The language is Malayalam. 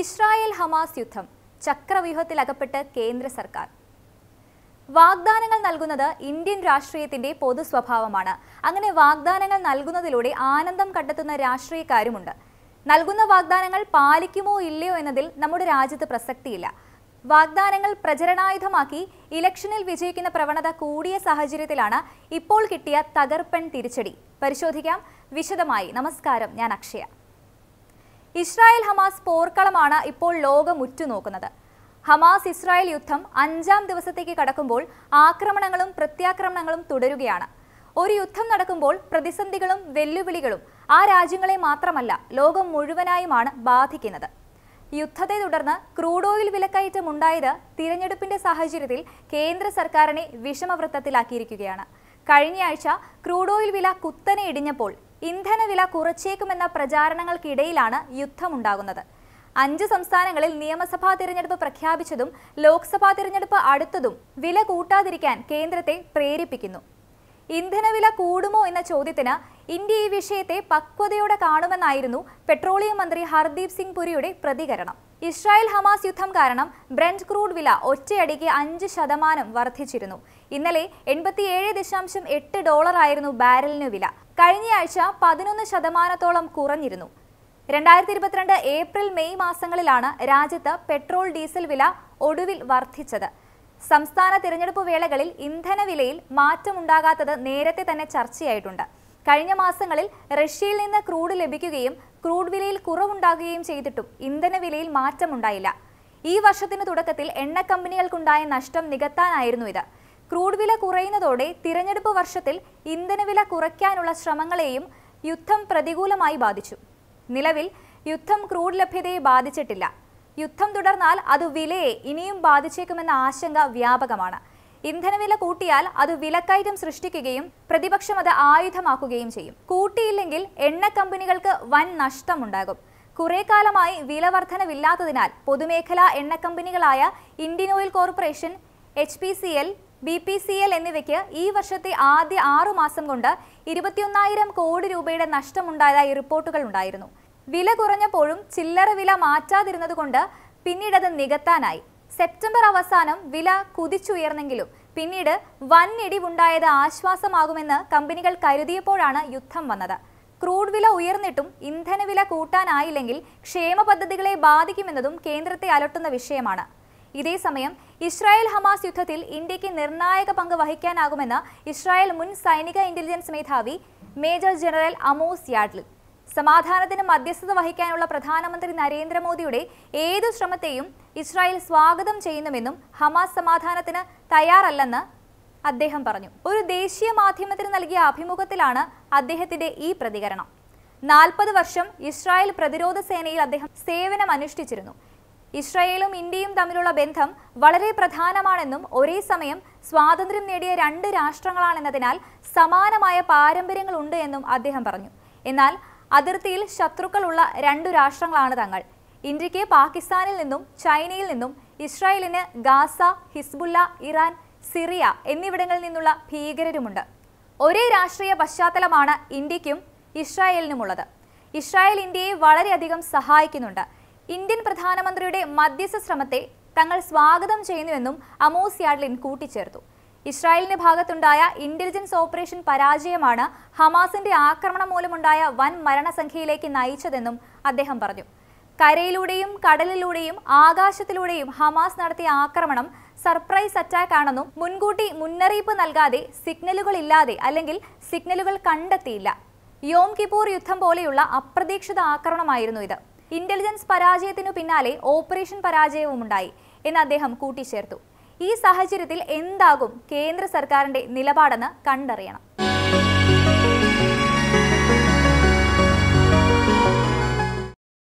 ഇസ്രായേൽ ഹമാസ് യുദ്ധം ചക്രവ്യൂഹത്തിലകപ്പെട്ട് കേന്ദ്ര സർക്കാർ വാഗ്ദാനങ്ങൾ നൽകുന്നത് ഇന്ത്യൻ രാഷ്ട്രീയത്തിന്റെ പൊതു സ്വഭാവമാണ് അങ്ങനെ വാഗ്ദാനങ്ങൾ നൽകുന്നതിലൂടെ ആനന്ദം കണ്ടെത്തുന്ന രാഷ്ട്രീയക്കാരുമുണ്ട് നൽകുന്ന വാഗ്ദാനങ്ങൾ പാലിക്കുമോ ഇല്ലയോ എന്നതിൽ നമ്മുടെ രാജ്യത്ത് പ്രസക്തിയില്ല വാഗ്ദാനങ്ങൾ പ്രചരണായുധമാക്കി ഇലക്ഷനിൽ വിജയിക്കുന്ന പ്രവണത കൂടിയ സാഹചര്യത്തിലാണ് ഇപ്പോൾ കിട്ടിയ തകർപ്പൻ തിരിച്ചടി പരിശോധിക്കാം വിശദമായി നമസ്കാരം ഞാൻ അക്ഷയ ഇസ്രായേൽ ഹമാസ് പോർക്കളമാണ് ഇപ്പോൾ ലോകം ഉറ്റുനോക്കുന്നത് ഹമാസ് ഇസ്രായേൽ യുദ്ധം അഞ്ചാം ദിവസത്തേക്ക് കടക്കുമ്പോൾ ആക്രമണങ്ങളും പ്രത്യാക്രമണങ്ങളും തുടരുകയാണ് ഒരു യുദ്ധം നടക്കുമ്പോൾ പ്രതിസന്ധികളും വെല്ലുവിളികളും ആ രാജ്യങ്ങളെ മാത്രമല്ല ലോകം മുഴുവനായുമാണ് ബാധിക്കുന്നത് യുദ്ധത്തെ തുടർന്ന് ക്രൂഡ് ഓയിൽ വിലക്കയറ്റം ഉണ്ടായത് തിരഞ്ഞെടുപ്പിന്റെ സാഹചര്യത്തിൽ കേന്ദ്ര സർക്കാരിനെ വിഷമവൃത്തത്തിലാക്കിയിരിക്കുകയാണ് കഴിഞ്ഞയാഴ്ച ക്രൂഡ് ഓയിൽ വില കുത്തനെ ഇടിഞ്ഞപ്പോൾ ഇന്ധനവില കുറച്ചേക്കുമെന്ന പ്രചാരണങ്ങൾക്കിടയിലാണ് യുദ്ധമുണ്ടാകുന്നത് അഞ്ച് സംസ്ഥാനങ്ങളിൽ നിയമസഭാ തിരഞ്ഞെടുപ്പ് പ്രഖ്യാപിച്ചതും ലോക്സഭാ തിരഞ്ഞെടുപ്പ് അടുത്തതും വില കൂട്ടാതിരിക്കാൻ കേന്ദ്രത്തെ പ്രേരിപ്പിക്കുന്നു ഇന്ധനവില കൂടുമോ എന്ന ചോദ്യത്തിന് ഇന്ത്യ ഈ വിഷയത്തെ പക്വതയോടെ കാണുമെന്നായിരുന്നു പെട്രോളിയം മന്ത്രി ഹർദീപ് സിംഗ് പുരിയുടെ പ്രതികരണം ഇസ്രായേൽ ഹമാസ് യുദ്ധം കാരണം ബ്രഞ്ച് ക്രൂഡ് വില ഒറ്റയടിക്ക് അഞ്ച് ശതമാനം വർദ്ധിച്ചിരുന്നു ഇന്നലെ എൺപത്തിയേഴ് ദശാംശം എട്ട് ഡോളറായിരുന്നു ബാരലിന് വില കഴിഞ്ഞയാഴ്ച പതിനൊന്ന് ശതമാനത്തോളം കുറഞ്ഞിരുന്നു രണ്ടായിരത്തി ഇരുപത്തിരണ്ട് ഏപ്രിൽ മെയ് മാസങ്ങളിലാണ് രാജ്യത്ത് പെട്രോൾ ഡീസൽ വില ഒടുവിൽ വർദ്ധിച്ചത് സംസ്ഥാന തിരഞ്ഞെടുപ്പ് വേളകളിൽ ഇന്ധനവിലയിൽ മാറ്റമുണ്ടാകാത്തത് നേരത്തെ തന്നെ ചർച്ചയായിട്ടുണ്ട് കഴിഞ്ഞ മാസങ്ങളിൽ റഷ്യയിൽ നിന്ന് ക്രൂഡ് ലഭിക്കുകയും ക്രൂഡ് വിലയിൽ കുറവുണ്ടാകുകയും ചെയ്തിട്ടും ഇന്ധനവിലയിൽ മാറ്റമുണ്ടായില്ല ഈ വർഷത്തിന് തുടക്കത്തിൽ എണ്ണ കമ്പനികൾക്കുണ്ടായ നഷ്ടം നികത്താനായിരുന്നു ഇത് ക്രൂഡ് വില കുറയുന്നതോടെ തിരഞ്ഞെടുപ്പ് വർഷത്തിൽ ഇന്ധനവില കുറയ്ക്കാനുള്ള ശ്രമങ്ങളെയും യുദ്ധം പ്രതികൂലമായി ബാധിച്ചു നിലവിൽ യുദ്ധം ക്രൂഡ് ലഭ്യതയെ ബാധിച്ചിട്ടില്ല യുദ്ധം തുടർന്നാൽ അത് വിലയെ ഇനിയും ബാധിച്ചേക്കുമെന്ന ആശങ്ക വ്യാപകമാണ് ഇന്ധനവില കൂട്ടിയാൽ അത് വിലക്കയറ്റം സൃഷ്ടിക്കുകയും പ്രതിപക്ഷം അത് ആയുധമാക്കുകയും ചെയ്യും കൂട്ടിയില്ലെങ്കിൽ എണ്ണ കമ്പനികൾക്ക് വൻ നഷ്ടമുണ്ടാകും കുറെ കാലമായി വില വർധനവില്ലാത്തതിനാൽ പൊതുമേഖലാ എണ്ണ കമ്പനികളായ Indian oil corporation H B P C L എന്നിവയ്ക്ക് ഈ വർഷത്തെ ആദ്യ ആറു മാസം കൊണ്ട് ഇരുപത്തിയൊന്നായിരം കോടി രൂപയുടെ നഷ്ടമുണ്ടായതായി റിപ്പോർട്ടുകൾ ഉണ്ടായിരുന്നു വില കുറഞ്ഞപ്പോഴും ചില്ലറ വില മാറ്റാതിരുന്നതുകൊണ്ട് പിന്നീടത് നികത്താനായി സെപ്റ്റംബർ അവസാനം വില കുതിച്ചുയർന്നെങ്കിലും പിന്നീട് വൻ ഇടിവുണ്ടായത് ആശ്വാസമാകുമെന്ന് കമ്പനികൾ കരുതിയപ്പോഴാണ് യുദ്ധം വന്നത് ക്രൂഡ് വില ഉയർന്നിട്ടും ഇന്ധനവില കൂട്ടാനായില്ലെങ്കിൽ ക്ഷേമ പദ്ധതികളെ ബാധിക്കുമെന്നതും കേന്ദ്രത്തെ അലട്ടുന്ന വിഷയമാണ് ഇതേസമയം ഇസ്രായേൽ ഹമാസ് യുദ്ധത്തിൽ ഇന്ത്യക്ക് നിർണായക പങ്ക് വഹിക്കാനാകുമെന്ന് ഇസ്രായേൽ മുൻ സൈനിക ഇന്റലിജൻസ് മേധാവി മേജർ ജനറൽ അമോസ് യാഡ്ലിൻ സമാധാനത്തിന് മധ്യസ്ഥത വഹിക്കാനുള്ള പ്രധാനമന്ത്രി നരേന്ദ്രമോദിയുടെ ഏതു ശ്രമത്തെയും ഇസ്രായേൽ സ്വാഗതം ചെയ്യുന്നുവെന്നും ഹമാസ് സമാധാനത്തിന് തയ്യാറല്ലെന്ന് അദ്ദേഹം പറഞ്ഞു ഒരു ദേശീയ മാധ്യമത്തിന് നൽകിയ അഭിമുഖത്തിലാണ് അദ്ദേഹത്തിന്റെ ഈ പ്രതികരണം നാൽപ്പത് വർഷം ഇസ്രായേൽ പ്രതിരോധ സേനയിൽ അദ്ദേഹം സേവനം അനുഷ്ഠിച്ചിരുന്നു ഇസ്രായേലും ഇന്ത്യയും തമ്മിലുള്ള ബന്ധം വളരെ പ്രധാനമാണെന്നും ഒരേ സമയം സ്വാതന്ത്ര്യം നേടിയ രണ്ട് രാഷ്ട്രങ്ങളാണെന്നതിനാൽ സമാനമായ പാരമ്പര്യങ്ങളുണ്ട് എന്നും അദ്ദേഹം പറഞ്ഞു എന്നാൽ അതിർത്തിയിൽ ശത്രുക്കളുള്ള രണ്ടു രാഷ്ട്രങ്ങളാണ് തങ്ങൾ ഇന്ത്യക്ക് പാകിസ്ഥാനിൽ നിന്നും ചൈനയിൽ നിന്നും ഇസ്രായേലിന് ഗാസ ഹിസ്ബുല്ല ഇറാൻ സിറിയ എന്നിവിടങ്ങളിൽ നിന്നുള്ള ഭീകരരുമുണ്ട് ഒരേ രാഷ്ട്രീയ പശ്ചാത്തലമാണ് ഇന്ത്യക്കും ഇസ്രായേലിനുമുള്ളത് ഇസ്രായേൽ ഇന്ത്യയെ വളരെയധികം സഹായിക്കുന്നുണ്ട് ഇന്ത്യൻ പ്രധാനമന്ത്രിയുടെ മധ്യസ്ഥ ശ്രമത്തെ തങ്ങൾ സ്വാഗതം ചെയ്യുന്നുവെന്നും അമോസ് യാഡ്ലിൻ കൂട്ടിച്ചേർത്തു ഇസ്രായേലിന്റെ ഭാഗത്തുണ്ടായ ഇന്റലിജൻസ് ഓപ്പറേഷൻ പരാജയമാണ് ഹമാസിന്റെ ആക്രമണം മൂലമുണ്ടായ വൻ മരണസംഖ്യയിലേക്ക് നയിച്ചതെന്നും അദ്ദേഹം പറഞ്ഞു കരയിലൂടെയും കടലിലൂടെയും ആകാശത്തിലൂടെയും ഹമാസ് നടത്തിയ ആക്രമണം സർപ്രൈസ് അറ്റാക്ക് ആണെന്നും മുൻകൂട്ടി മുന്നറിയിപ്പ് നൽകാതെ സിഗ്നലുകളില്ലാതെ അല്ലെങ്കിൽ സിഗ്നലുകൾ കണ്ടെത്തിയില്ല യോം കിപൂർ യുദ്ധം പോലെയുള്ള അപ്രതീക്ഷിത ആക്രമണമായിരുന്നു ഇത് ഇന്റലിജൻസ് പരാജയത്തിനു പിന്നാലെ ഓപ്പറേഷൻ പരാജയവും ഉണ്ടായി എന്ന് അദ്ദേഹം കൂട്ടിച്ചേർത്തു ഈ സാഹചര്യത്തിൽ എന്താകും കേന്ദ്ര സർക്കാരിന്റെ നിലപാടെന്ന് കണ്ടറിയണം